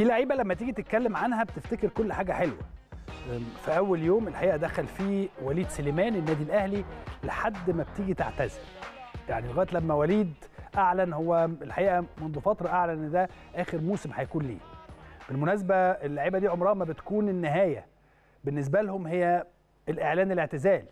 في لعيبه لما تيجي تتكلم عنها بتفتكر كل حاجه حلوه في اول يوم الحقيقه دخل فيه وليد سليمان النادي الاهلي لحد ما بتيجي تعتزل يعني لغايه لما وليد اعلن هو الحقيقه منذ فتره اعلن ان ده اخر موسم هيكون ليه بالمناسبه اللعيبه دي عمرها ما بتكون النهايه بالنسبه لهم هي الاعلان الاعتزال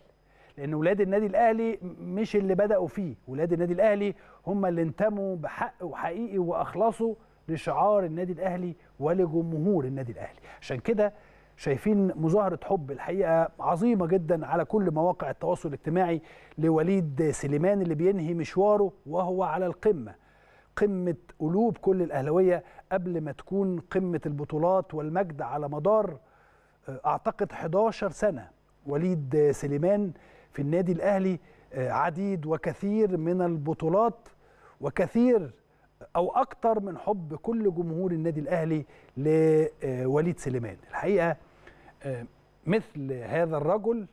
لان ولاد النادي الاهلي مش اللي بداوا فيه ولاد النادي الاهلي هم اللي انتموا بحق وحقيقي واخلصوا لشعار النادي الاهلي ولجمهور النادي الاهلي عشان كده شايفين مظاهرة حب الحقيقة عظيمة جدا على كل مواقع التواصل الاجتماعي لوليد سليمان اللي بينهي مشواره وهو على القمة قمة قلوب كل الأهلوية قبل ما تكون قمة البطولات والمجد على مدار آه، أعتقد 11 سنة وليد سليمان في النادي الأهلي آه، عديد وكثير من البطولات وكثير او اكتر من حب كل جمهور النادي الاهلي لوليد آه، سليمان الحقيقه آه، مثل هذا الرجل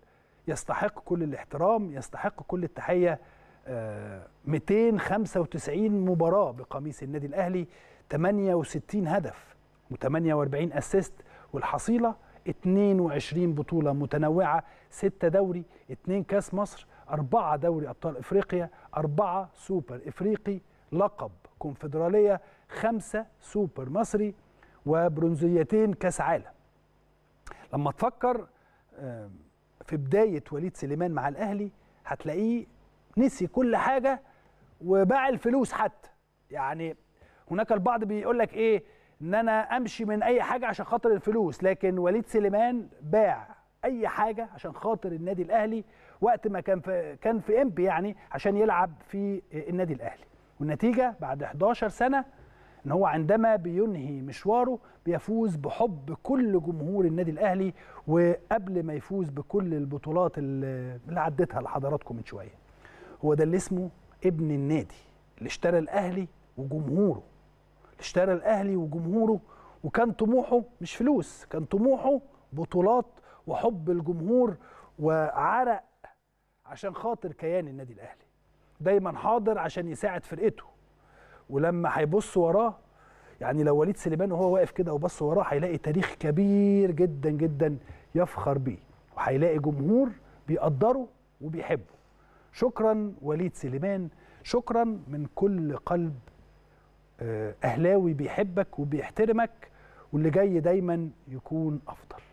يستحق كل الاحترام يستحق كل التحيه 295 آه، مباراه بقميص النادي الاهلي 68 هدف و48 اسيست والحصيله 22 بطوله متنوعه 6 دوري 2 كاس مصر 4 دوري ابطال افريقيا 4 سوبر افريقي لقب كونفدرالية خمسة سوبر مصري وبرونزيتين كاس عالم لما تفكر في بداية وليد سليمان مع الأهلي هتلاقيه نسي كل حاجة وباع الفلوس حتى يعني هناك البعض بيقول لك ايه ان انا امشي من اي حاجه عشان خاطر الفلوس لكن وليد سليمان باع اي حاجه عشان خاطر النادي الاهلي وقت ما كان في كان في امبي يعني عشان يلعب في آه، النادي الاهلي والنتيجة بعد 11 سنة ان هو عندما بينهي مشواره بيفوز بحب كل جمهور النادي الاهلي وقبل ما يفوز بكل البطولات اللي عدتها لحضراتكم من شويه هو ده اللي اسمه ابن النادي اللي اشترى الاهلي وجمهوره اللي اشترى الاهلي وجمهوره وكان طموحه مش فلوس كان طموحه بطولات وحب الجمهور وعرق عشان خاطر كيان النادي الاهلي دايما حاضر عشان يساعد فرقته ولما هيبص وراه يعني لو وليد سليمان وهو واقف كده وبص وراه هيلاقي تاريخ كبير جدا جدا يفخر بيه وهيلاقي جمهور بيقدره وبيحبه شكرا وليد سليمان شكرا من كل قلب آه، اهلاوي بيحبك وبيحترمك واللي جاي دايما يكون افضل